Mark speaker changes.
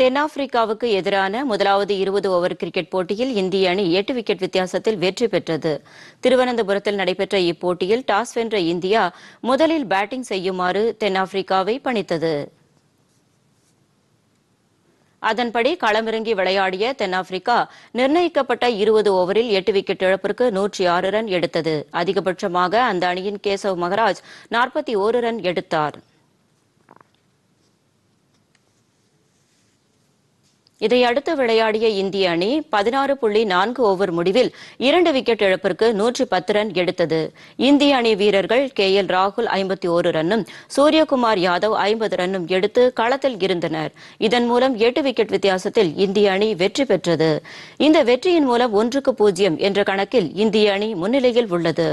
Speaker 1: தென்னாப்பிரிக்காவுக்கு எதிரான முதலாவது இருபது ஓவர் கிரிக்கெட் போட்டியில் இந்திய அணி எட்டு விக்கெட் வித்தியாசத்தில் வெற்றி பெற்றது திருவனந்தபுரத்தில் நடைபெற்ற இப்போட்டியில் டாஸ் வென்ற இந்தியா முதலில் பேட்டிங் செய்யுமாறு தென்னாப்பிரிக்காவை பணித்தது அதன்படி களமிறங்கி விளையாடிய தென்னாப்பிரிக்கா நிர்ணயிக்கப்பட்ட இருபது ஓவரில் எட்டு விக்கெட் இழப்பிற்கு நூற்றி ஆறு ரன் எடுத்தது அதிகபட்சமாக அந்த அணியின் கேசவ் மகராஜ் நாற்பத்தி ஒரு ரன் எடுத்தாா் இதையடுத்து விளையாடிய இந்திய அணி பதினாறு புள்ளி நான்கு ஓவர் முடிவில் இரண்டு விக்கெட் இழப்பிற்கு நூற்றி பத்து ரன் எடுத்தது இந்திய அணி வீரர்கள் கே எல் ராகுல் ஐம்பத்தி ஓரு ரன்னும் சூரியகுமார் யாதவ் ஐம்பது ரன்னும் எடுத்து களத்தில் இருந்தனர் இதன் மூலம் எட்டு விக்கெட் வித்தியாசத்தில் இந்திய அணி வெற்றி பெற்றது இந்த வெற்றியின் மூலம் ஒன்றுக்கு பூஜ்ஜியம் என்ற கணக்கில் இந்திய அணி முன்னிலையில் உள்ளது